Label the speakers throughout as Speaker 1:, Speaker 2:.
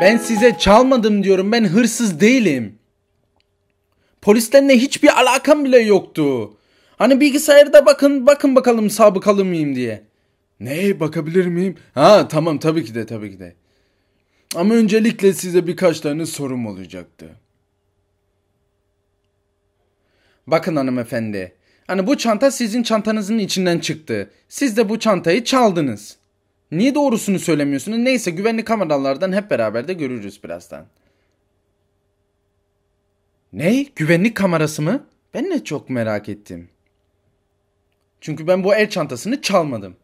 Speaker 1: Ben size çalmadım diyorum. Ben hırsız değilim. Polislerle hiçbir alakam bile yoktu. Hani bilgisayarda bakın bakın bakalım sabıkalı mıyım diye. Ne bakabilir miyim? Ha tamam tabii ki de tabii ki de. Ama öncelikle size birkaç tane sorum olacaktı. Bakın hanımefendi. Hani bu çanta sizin çantanızın içinden çıktı. Siz de bu çantayı çaldınız. Niye doğrusunu söylemiyorsunuz? Neyse güvenlik kameralardan hep beraber de görürüz birazdan. Ne? Güvenlik kamerası mı? Ben de çok merak ettim. Çünkü ben bu el çantasını çalmadım.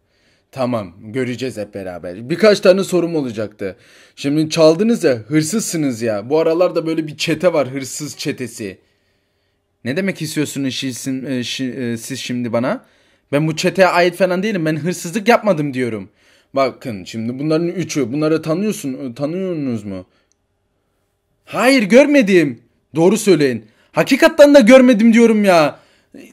Speaker 1: Tamam göreceğiz hep beraber. Birkaç tane sorum olacaktı. Şimdi çaldınız ya hırsızsınız ya. Bu aralarda böyle bir çete var hırsız çetesi. Ne demek istiyorsunuz şilsin, e, şi, e, siz şimdi bana? Ben bu çeteye ait falan değilim. Ben hırsızlık yapmadım diyorum. Bakın şimdi bunların üçü. Bunları tanıyorsun, tanıyorsunuz mu? Hayır görmedim. Doğru söyleyin. Hakikatten de görmedim diyorum ya.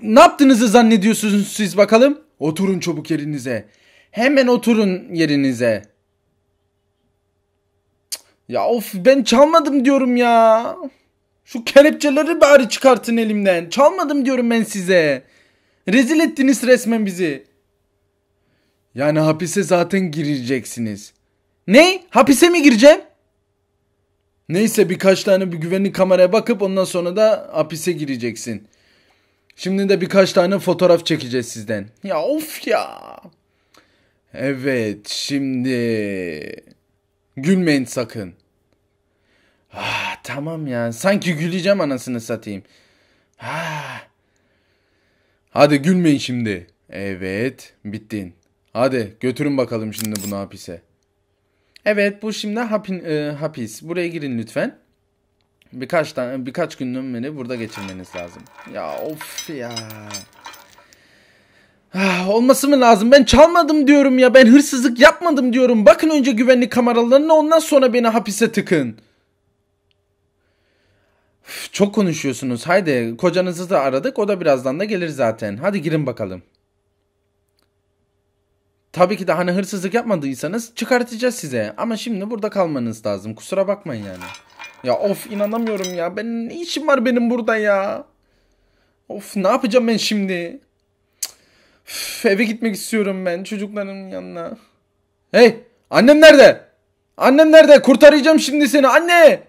Speaker 1: Ne yaptığınızı zannediyorsunuz siz bakalım? Oturun çabuk yerinize. Hemen oturun yerinize. Ya of ben çalmadım diyorum ya. Şu kelepçeleri bari çıkartın elimden. Çalmadım diyorum ben size. Rezil ettiniz resmen bizi. Yani hapise zaten gireceksiniz. Ne? Hapise mi gireceğim? Neyse birkaç tane bir güvenlik kameraya bakıp ondan sonra da hapise gireceksin. Şimdi de birkaç tane fotoğraf çekeceğiz sizden. Ya of ya. Evet şimdi. Gülmeyin sakın. Ah, tamam ya. Sanki güleceğim anasını satayım. Ah. Hadi gülmeyin şimdi. Evet bittin. Hadi götürün bakalım şimdi bunu hapise. Evet bu şimdi hapin, e, hapis. Buraya girin lütfen. Birkaç tane birkaç gün beni burada geçirmeniz lazım. Ya of ya. Ah, olması mı lazım? Ben çalmadım diyorum ya. Ben hırsızlık yapmadım diyorum. Bakın önce güvenlik kameralarına ondan sonra beni hapise tıkın. çok konuşuyorsunuz. Haydi kocanızı da aradık. O da birazdan da gelir zaten. Hadi girin bakalım. Tabii ki de hani hırsızlık yapmadıysanız çıkartacağız size. Ama şimdi burada kalmanız lazım. Kusura bakmayın yani. Ya of inanamıyorum ya. Ben ne işim var benim burada ya? Of ne yapacağım ben şimdi? Üf, eve gitmek istiyorum ben çocukların yanına. Hey annem nerede? Annem nerede? Kurtaracağım şimdi seni anne.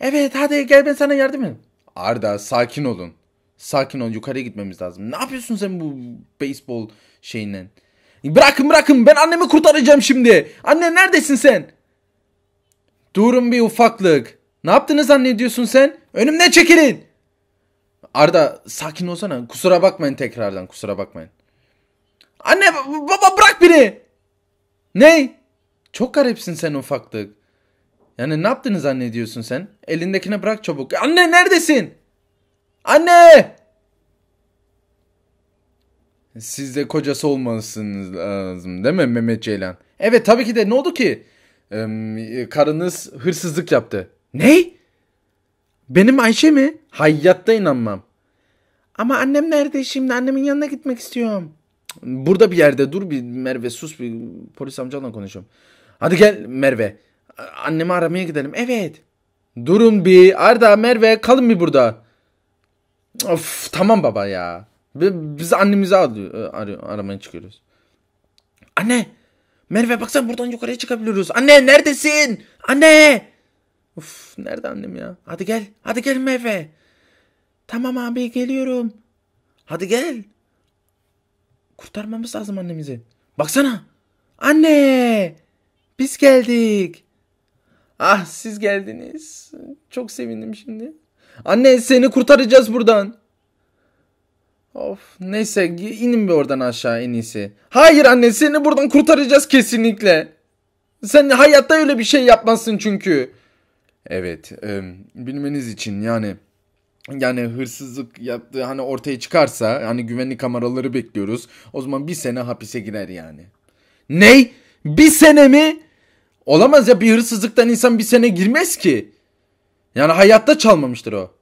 Speaker 1: Evet hadi gel ben sana yardım edeyim. Arda sakin olun. Sakin ol yukarıya gitmemiz lazım. Ne yapıyorsun sen bu beyzbol şeyinden? Bırakın bırakın ben annemi kurtaracağım şimdi. Anne neredesin sen? Durun bir ufaklık. Ne yaptığını zannediyorsun sen? Önümden çekilin. Arda sakin olsana. Kusura bakmayın tekrardan kusura bakmayın. Anne baba bırak beni. Ne? Çok garipsin sen ufaklık. Yani ne yaptığını zannediyorsun sen? Elindekine bırak çabuk. Anne neredesin? Anne! Siz de kocası olmalısınız lazım değil mi Mehmet Ceylan? Evet tabii ki de ne oldu ki? Ee, karınız hırsızlık yaptı. Ne? Benim Ayşe mi? Hayatta inanmam. Ama annem nerede şimdi? Annemin yanına gitmek istiyorum. Burada bir yerde dur bir Merve sus bir polis amcanla konuşalım. Hadi gel Merve. Annemi aramaya gidelim. Evet. Durun bir Arda Merve kalın bir burada. Of tamam baba ya. Biz annemizi arıyor, e, arıyor, aramaya çıkıyoruz. Anne! Merve baksana buradan yukarıya çıkabiliyoruz. Anne neredesin? Anne! Uf nerede annem ya? Hadi gel. Hadi gel Merve. Tamam abi geliyorum. Hadi gel. Kurtarmamız lazım annemizi. Baksana. Anne! Biz geldik. Ah siz geldiniz. Çok sevindim şimdi. Anne seni kurtaracağız buradan. Of neyse inin bir oradan aşağı en iyisi. Hayır anne seni buradan kurtaracağız kesinlikle. Sen hayatta öyle bir şey yapmazsın çünkü. Evet e, bilmeniz için yani yani hırsızlık yaptığı hani ortaya çıkarsa hani güvenlik kameraları bekliyoruz. O zaman bir sene hapise girer yani. Ney? Bir sene mi? Olamaz ya bir hırsızlıktan insan bir sene girmez ki. Yani hayatta çalmamıştır o.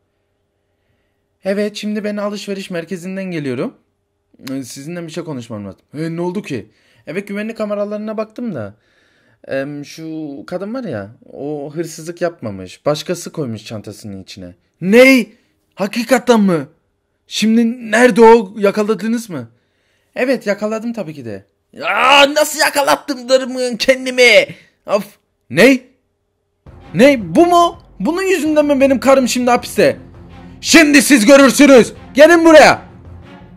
Speaker 1: Evet şimdi ben alışveriş merkezinden geliyorum. Ee, sizinle bir şey konuşmam lazım. E, ne oldu ki? Evet güvenlik kameralarına baktım da. E, şu kadın var ya o hırsızlık yapmamış. Başkası koymuş çantasının içine. Ney? Hakikaten mi? Şimdi nerede o yakaladınız mı? Evet yakaladım tabii ki de. Ya nasıl yakalattım darımın kendimi? Of. Ney? Ney bu mu? Bunun yüzünden mi benim karım şimdi hapiste? Şimdi siz görürsünüz. Gelin buraya.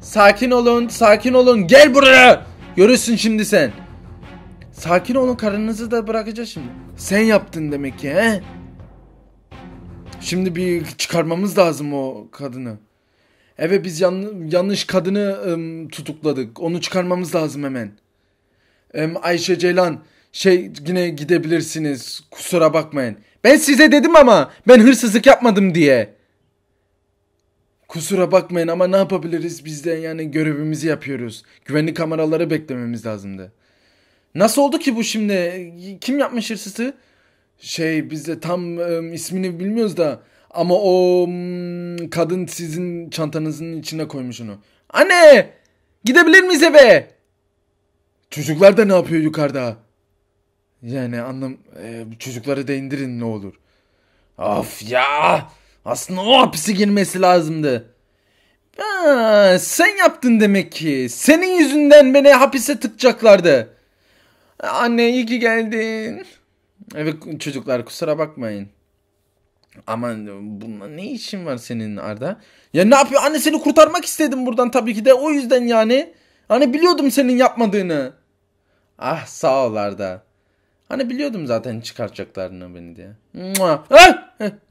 Speaker 1: Sakin olun, sakin olun. Gel buraya. Görürsün şimdi sen. Sakin olun karınızı da bırakacağız şimdi. Sen yaptın demek ki he? Şimdi bir çıkarmamız lazım o kadını. Evet biz yan, yanlış kadını ım, tutukladık. Onu çıkarmamız lazım hemen. Im, Ayşe Ceylan şey yine gidebilirsiniz. Kusura bakmayın. Ben size dedim ama ben hırsızlık yapmadım diye. Kusura bakmayın ama ne yapabiliriz bizden yani görevimizi yapıyoruz. Güvenlik kameraları beklememiz lazımdı. Nasıl oldu ki bu şimdi? Kim yapmış hırsızı? Şey biz de tam e, ismini bilmiyoruz da ama o m, kadın sizin çantanızın içine koymuş onu. Anne! Gidebilir miyiz eve? Çocuklar da ne yapıyor yukarıda? Yani anlam e, çocukları da indirin ne olur. Of ya! Aslında o hapise girmesi lazımdı. Ha, sen yaptın demek ki. Senin yüzünden beni hapise tıkacaklardı. Anne iyi ki geldin. Evet çocuklar kusura bakmayın. Ama bununla ne işin var senin Arda? Ya ne yapıyor? Anne seni kurtarmak istedim buradan tabii ki de. O yüzden yani. Hani biliyordum senin yapmadığını. Ah sağ ol Arda. Hani biliyordum zaten çıkaracaklarını beni diye. Ah!